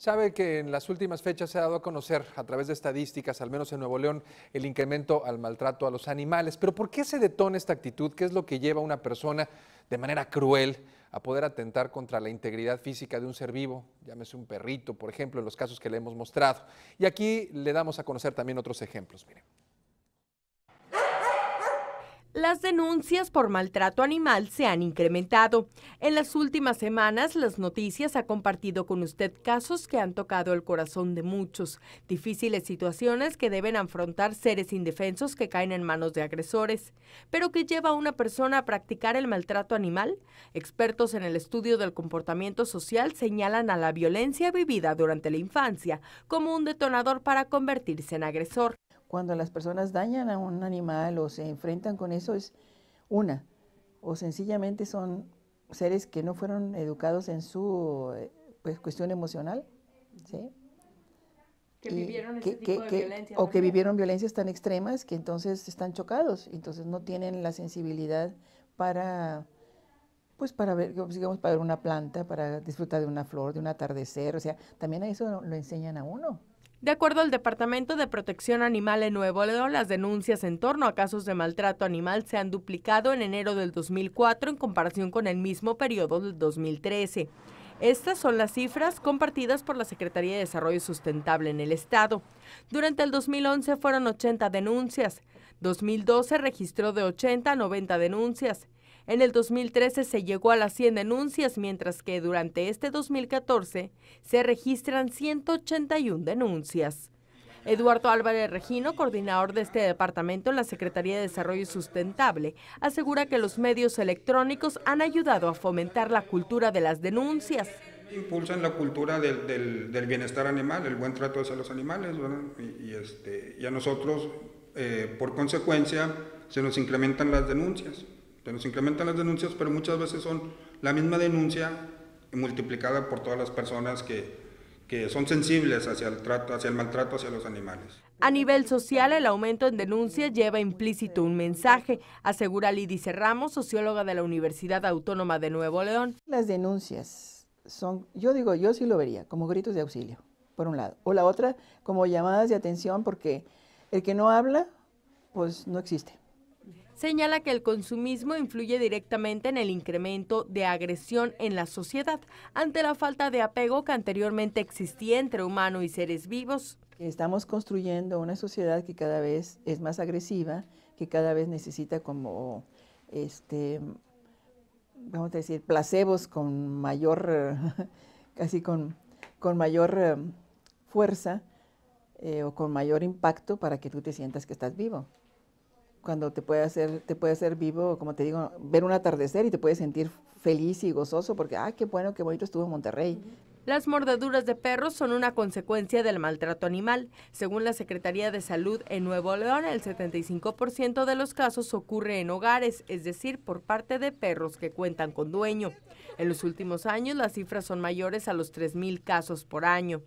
Sabe que en las últimas fechas se ha dado a conocer a través de estadísticas, al menos en Nuevo León, el incremento al maltrato a los animales. Pero ¿por qué se detona esta actitud? ¿Qué es lo que lleva a una persona de manera cruel a poder atentar contra la integridad física de un ser vivo, llámese un perrito, por ejemplo, en los casos que le hemos mostrado? Y aquí le damos a conocer también otros ejemplos. Miren. Las denuncias por maltrato animal se han incrementado. En las últimas semanas, las noticias ha compartido con usted casos que han tocado el corazón de muchos, difíciles situaciones que deben afrontar seres indefensos que caen en manos de agresores. Pero ¿qué lleva a una persona a practicar el maltrato animal? Expertos en el estudio del comportamiento social señalan a la violencia vivida durante la infancia como un detonador para convertirse en agresor cuando las personas dañan a un animal o se enfrentan con eso es una, o sencillamente son seres que no fueron educados en su eh, pues, cuestión emocional, ¿sí? Que vivieron ese tipo de violencia. O que vivieron violencias tan extremas que entonces están chocados, entonces no tienen la sensibilidad para, pues para ver, digamos, para ver una planta, para disfrutar de una flor, de un atardecer, o sea, también a eso lo enseñan a uno. De acuerdo al Departamento de Protección Animal en Nuevo León, las denuncias en torno a casos de maltrato animal se han duplicado en enero del 2004 en comparación con el mismo periodo del 2013. Estas son las cifras compartidas por la Secretaría de Desarrollo Sustentable en el Estado. Durante el 2011 fueron 80 denuncias, 2012 registró de 80 a 90 denuncias, en el 2013 se llegó a las 100 denuncias, mientras que durante este 2014 se registran 181 denuncias. Eduardo Álvarez Regino, coordinador de este departamento en la Secretaría de Desarrollo Sustentable, asegura que los medios electrónicos han ayudado a fomentar la cultura de las denuncias. Impulsan la cultura del, bienestar animal, el buen trato hacia los animales, este, y, a nosotros, eh, por consecuencia, se nos incrementan las denuncias nos incrementan las denuncias, pero muchas veces son la misma denuncia multiplicada por todas las personas que, son sensibles hacia el, trato, hacia el maltrato hacia los animales. A nivel social, el aumento en denuncias lleva implícito un mensaje, asegura Lidice Ramos, socióloga de la Universidad Autónoma de Nuevo León. Las denuncias son, yo digo, yo sí lo vería, como gritos de auxilio, por un lado, o la otra, como llamadas de atención, porque el que no habla, pues no existe señala que el consumismo influye directamente en el incremento de agresión en la sociedad ante la falta de apego que anteriormente existía entre humano y seres vivos. Estamos construyendo una sociedad que cada vez es más agresiva, que cada vez necesita como este vamos a decir placebos con mayor casi con, mayor eh, fuerza eh, o con mayor impacto para que tú te sientas que estás vivo cuando te puede hacer, te puede hacer vivo, como te digo, ver un atardecer y te puedes sentir feliz y gozoso porque, ah, qué bueno, qué bonito estuvo en Monterrey. Las mordeduras de perros son una consecuencia del maltrato animal. Según la Secretaría de Salud en Nuevo León, el 75% de los casos ocurre en hogares, es decir, por parte de perros que cuentan con dueño. En los últimos años, las cifras son mayores a los 3.000 casos por año.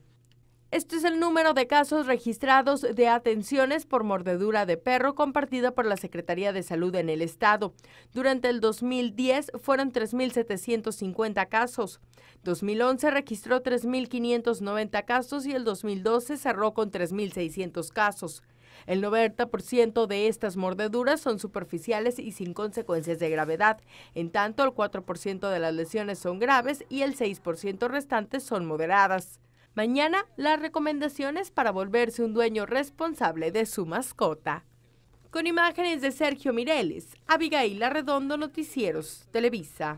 Este es el número de casos registrados de atenciones por mordedura de perro compartida por la Secretaría de Salud en el Estado. Durante el 2010 fueron 3.750 casos. 2011 registró 3.590 casos y el 2012 cerró con 3.600 casos. El 90% de estas mordeduras son superficiales y sin consecuencias de gravedad. En tanto, el 4% de las lesiones son graves y el 6% restante son moderadas. Mañana, las recomendaciones para volverse un dueño responsable de su mascota. Con imágenes de Sergio Mireles, Abigail Arredondo Noticieros, Televisa.